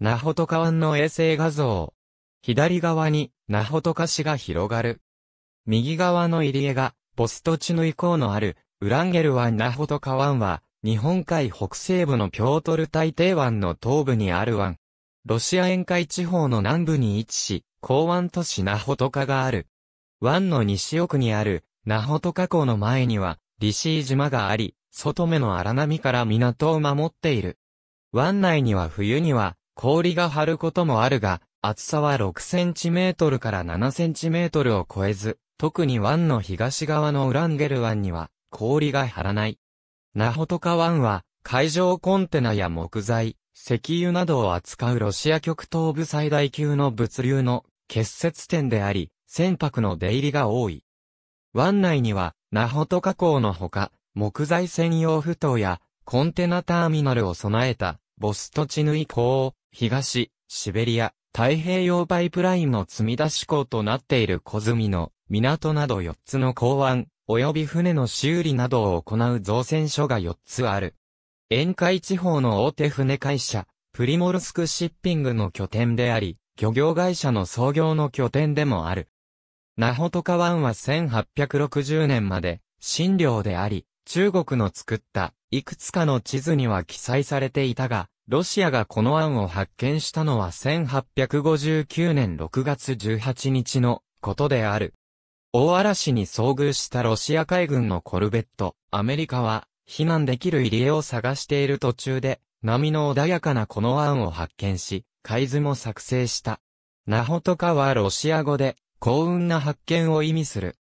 ナホトカ湾の衛星画像。左側に、ナホトカ市が広がる。右側の入り江が、ボスト地のイ港のある、ウランゲル湾ナホトカ湾は、日本海北西部のピョートル大帝湾の東部にある湾。ロシア沿海地方の南部に位置し、港湾都市ナホトカがある。湾の西奥にある、ナホトカ港の前には、利シ島があり、外目の荒波から港を守っている。湾内には冬には、氷が張ることもあるが、厚さは6センチメートルから7センチメートルを超えず、特に湾の東側のウランゲル湾には氷が張らない。ナホトカ湾は海上コンテナや木材、石油などを扱うロシア極東部最大級の物流の結節点であり、船舶の出入りが多い。湾内には、ナホトカ港のほか、木材専用埠頭やコンテナターミナルを備えたボストチヌイ港、東、シベリア、太平洋パイプラインの積み出し港となっている小積みの港など4つの港湾、及び船の修理などを行う造船所が4つある。沿海地方の大手船会社、プリモルスクシッピングの拠点であり、漁業会社の創業の拠点でもある。ナホトカ湾は1860年まで、新領であり、中国の作った、いくつかの地図には記載されていたが、ロシアがこの案を発見したのは1859年6月18日のことである。大嵐に遭遇したロシア海軍のコルベット、アメリカは、避難できる入り江を探している途中で、波の穏やかなこの案を発見し、海図も作成した。ナホトカはロシア語で、幸運な発見を意味する。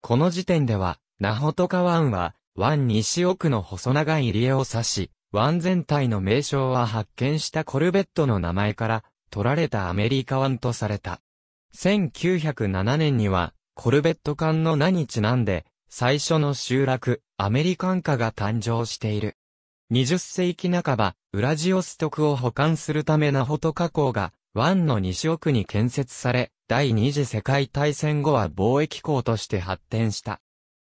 この時点では、ナホトカ湾は、湾西奥の細長い入り江を指し、湾全体の名称は発見したコルベットの名前から取られたアメリカ湾とされた。1907年にはコルベット艦の名にちなんで最初の集落アメリカン化が誕生している。20世紀半ば、ウラジオストクを保管するためナホト加工が湾の西奥に建設され、第二次世界大戦後は貿易港として発展した。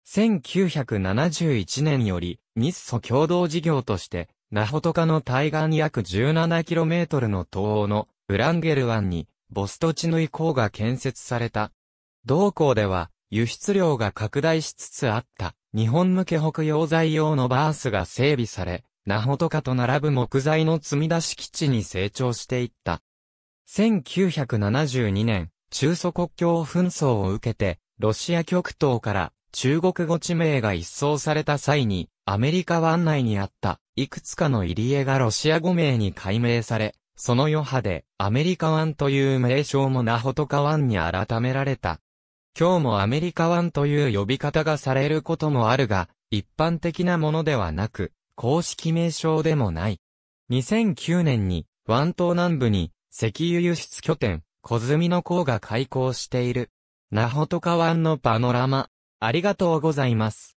1971年より、日ソ共同事業として、ナホトカの対岸約 17km の東欧のウランゲル湾に、ボストチヌイ港が建設された。同港では、輸出量が拡大しつつあった、日本向け北洋材用のバースが整備され、ナホトカと並ぶ木材の積み出し基地に成長していった。1972年、中ソ国境紛争を受けて、ロシア極東から中国語地名が一掃された際に、アメリカ湾内にあった、いくつかの入り江がロシア語名に改名され、その余波で、アメリカ湾という名称もナホトカ湾に改められた。今日もアメリカ湾という呼び方がされることもあるが、一般的なものではなく、公式名称でもない。2009年に、湾東南部に、石油輸出拠点、小積の港が開港している。ナホトカ湾のパノラマ、ありがとうございます。